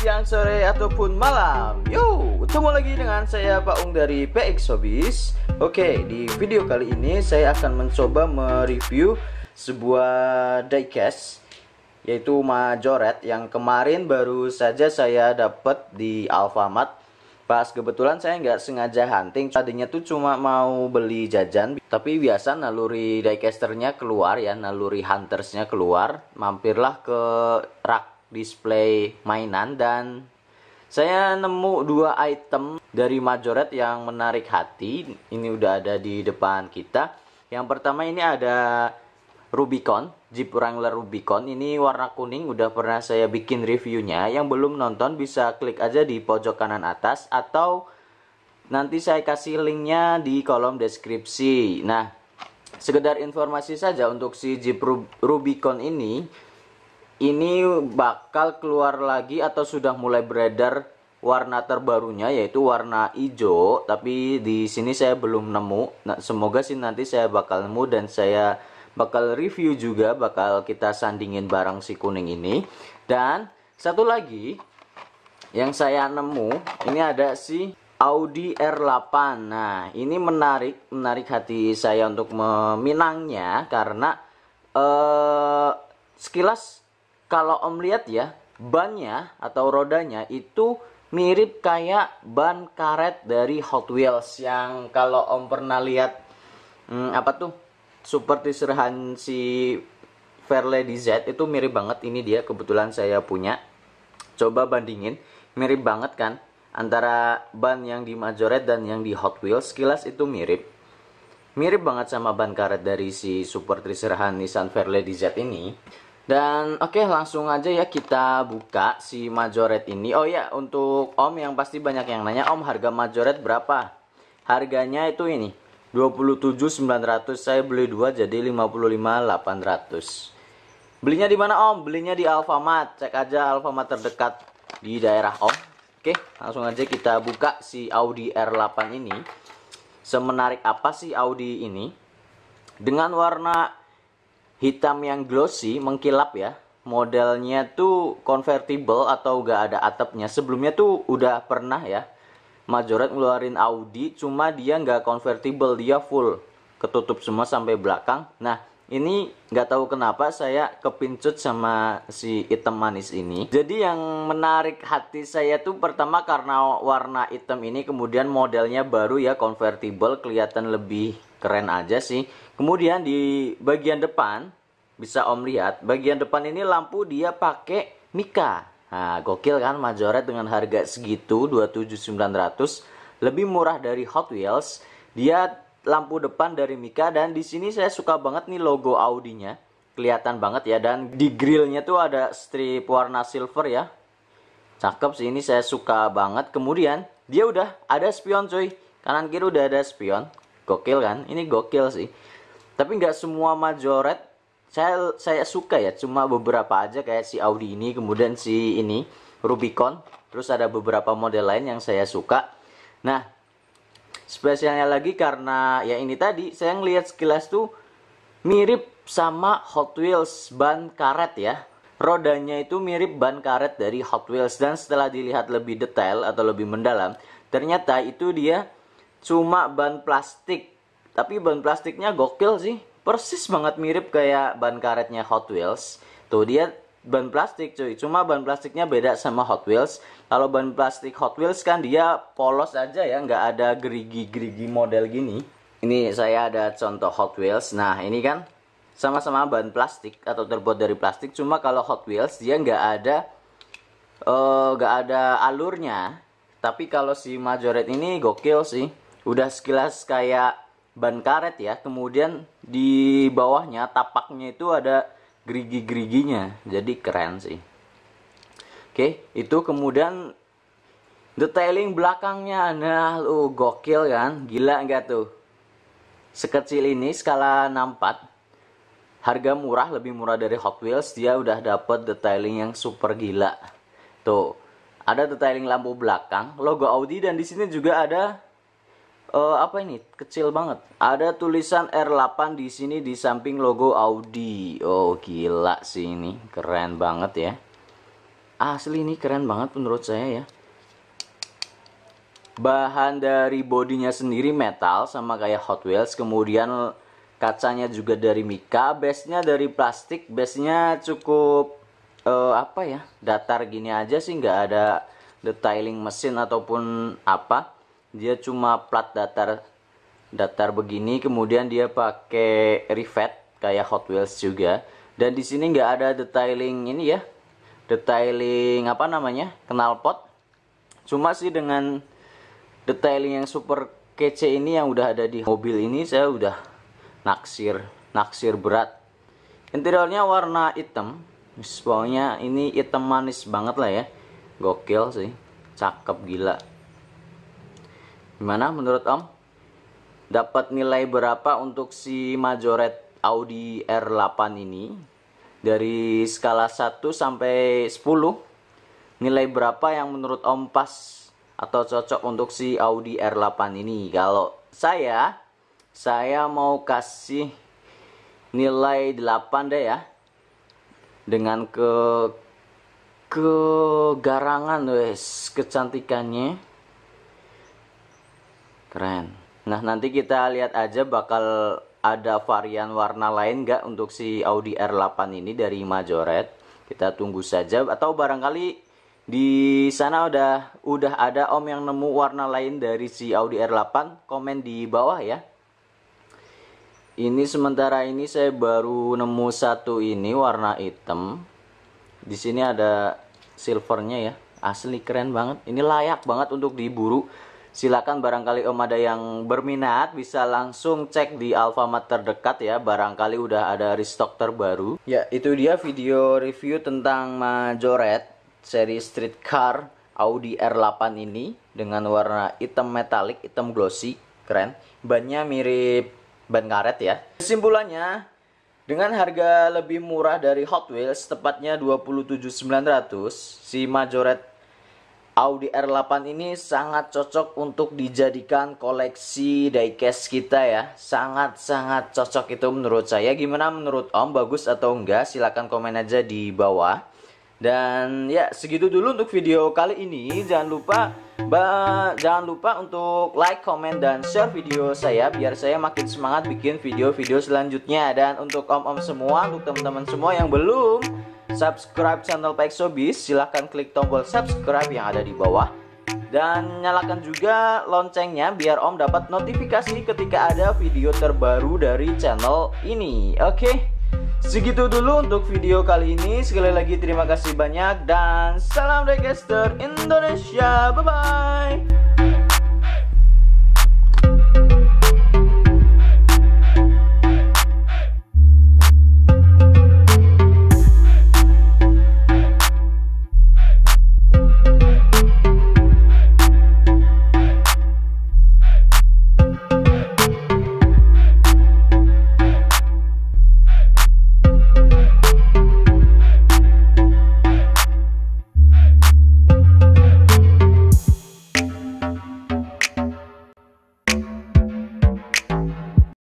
siang, sore, ataupun malam Yo, ketemu lagi dengan saya Pak Ung dari PX Hobbies Oke, di video kali ini saya akan mencoba mereview sebuah diecast Yaitu Majoret yang kemarin baru saja saya dapat di Alfamart Pas kebetulan saya nggak sengaja hunting Tadinya tuh cuma mau beli jajan Tapi biasa naluri diecasternya keluar ya Naluri huntersnya keluar Mampirlah ke rak display mainan dan saya nemu dua item dari Majoret yang menarik hati. Ini udah ada di depan kita. Yang pertama ini ada Rubicon, Jeep Wrangler Rubicon. Ini warna kuning udah pernah saya bikin reviewnya. Yang belum nonton bisa klik aja di pojok kanan atas atau nanti saya kasih linknya di kolom deskripsi. Nah, sekedar informasi saja untuk si Jeep Rubicon ini ini bakal keluar lagi atau sudah mulai beredar warna terbarunya yaitu warna hijau tapi di sini saya belum nemu nah, semoga sih nanti saya bakal nemu dan saya bakal review juga bakal kita sandingin barang si kuning ini dan satu lagi yang saya nemu ini ada si Audi R8 nah ini menarik menarik hati saya untuk meminangnya karena eh, sekilas kalau om lihat ya bannya atau rodanya itu mirip kayak ban karet dari Hot Wheels yang kalau om pernah lihat hmm, apa tuh super teaserhan si Fairlady Z itu mirip banget ini dia kebetulan saya punya coba bandingin mirip banget kan antara ban yang di Majorette dan yang di Hot Wheels kilas itu mirip mirip banget sama ban karet dari si Super Tracer Nissan Fairlady Z ini dan oke okay, langsung aja ya kita buka si majoret ini. Oh ya untuk Om yang pasti banyak yang nanya Om harga majoret berapa? Harganya itu ini 27.900 saya beli 2 jadi 55.800. Belinya di mana Om? Belinya di Alfamart. Cek aja Alfamart terdekat di daerah Om. Oke, okay, langsung aja kita buka si Audi R8 ini. Semenarik apa sih Audi ini? Dengan warna hitam yang glossy mengkilap ya modelnya tuh convertible atau gak ada atapnya sebelumnya tuh udah pernah ya Majoret ngeluarin Audi cuma dia nggak convertible dia full ketutup semua sampai belakang nah ini nggak tahu kenapa saya kepincut sama si item manis ini jadi yang menarik hati saya tuh pertama karena warna item ini kemudian modelnya baru ya convertible kelihatan lebih keren aja sih kemudian di bagian depan bisa om lihat bagian depan ini lampu dia pakai Mika nah gokil kan Majoret dengan harga segitu 27900 lebih murah dari Hot Wheels dia lampu depan dari Mika dan di sini saya suka banget nih logo Audinya kelihatan banget ya dan di grillnya tuh ada strip warna silver ya cakep sih ini saya suka banget kemudian dia udah ada spion cuy kanan kiri udah ada spion gokil kan ini gokil sih tapi nggak semua majoret saya saya suka ya cuma beberapa aja kayak si Audi ini kemudian si ini Rubicon terus ada beberapa model lain yang saya suka nah spesialnya lagi karena ya ini tadi saya ngelihat sekilas tuh mirip sama Hot Wheels ban karet ya rodanya itu mirip ban karet dari Hot Wheels dan setelah dilihat lebih detail atau lebih mendalam ternyata itu dia cuma ban plastik tapi ban plastiknya gokil sih persis banget mirip kayak ban karetnya Hot Wheels tuh dia ban plastik cuy cuma ban plastiknya beda sama Hot Wheels kalau ban plastik Hot Wheels kan dia polos aja ya nggak ada gerigi-gerigi model gini ini saya ada contoh Hot Wheels nah ini kan sama-sama ban plastik atau terbuat dari plastik cuma kalau Hot Wheels dia nggak ada eh, nggak uh, ada alurnya tapi kalau si Majoret ini gokil sih udah sekilas kayak ban karet ya kemudian di bawahnya tapaknya itu ada gerigi-geriginya jadi keren sih oke itu kemudian detailing belakangnya nah lu gokil kan gila nggak tuh sekecil ini skala 64 harga murah lebih murah dari Hot Wheels dia udah dapet detailing yang super gila tuh ada detailing lampu belakang logo Audi dan di sini juga ada uh, apa ini kecil banget ada tulisan R8 di sini di samping logo Audi oh gila sih ini keren banget ya asli ini keren banget menurut saya ya bahan dari bodinya sendiri metal sama kayak Hot Wheels kemudian kacanya juga dari mika base-nya dari plastik base-nya cukup uh, apa ya datar gini aja sih nggak ada detailing mesin ataupun apa dia cuma plat datar datar begini kemudian dia pakai rivet kayak Hot Wheels juga dan di sini nggak ada detailing ini ya detailing apa namanya knalpot cuma sih dengan detailing yang super kece ini yang udah ada di mobil ini saya udah naksir naksir berat interiornya warna hitam pokoknya ini hitam manis banget lah ya gokil sih cakep gila Gimana menurut Om? Dapat nilai berapa untuk si majorette Audi R8 ini? Dari skala 1 sampai 10, nilai berapa yang menurut Om pas atau cocok untuk si Audi R8 ini? Kalau saya, saya mau kasih nilai 8 deh ya. Dengan ke kegarangan wes kecantikannya Keren. Nah, nanti kita lihat aja bakal ada varian warna lain gak untuk si Audi R8 ini dari Majoret. Kita tunggu saja atau barangkali di sana udah udah ada om yang nemu warna lain dari si Audi R8 komen di bawah ya ini sementara ini saya baru nemu satu ini warna hitam di sini ada silvernya ya asli keren banget ini layak banget untuk diburu silakan barangkali om ada yang berminat bisa langsung cek di Alfamart terdekat ya barangkali udah ada restock terbaru ya itu dia video review tentang Majoret seri streetcar Audi R8 ini dengan warna hitam metalik hitam glossy keren bannya mirip ban karet ya kesimpulannya dengan harga lebih murah dari Hot Wheels tepatnya 27.900 si Majoret Audi R8 ini sangat cocok untuk dijadikan koleksi diecast kita ya. Sangat-sangat cocok itu menurut saya. Gimana menurut Om? Bagus atau enggak? Silahkan komen aja di bawah. Dan ya segitu dulu untuk video kali ini. Jangan lupa jangan lupa untuk like, komen, dan share video saya biar saya makin semangat bikin video-video selanjutnya. Dan untuk om-om semua, untuk teman-teman semua yang belum subscribe channel Pak Exobis, silahkan klik tombol subscribe yang ada di bawah. Dan nyalakan juga loncengnya biar Om dapat notifikasi ketika ada video terbaru dari channel ini. Oke, segitu dulu untuk video kali ini. Sekali lagi terima kasih banyak dan salam Regester Indonesia. Bye-bye.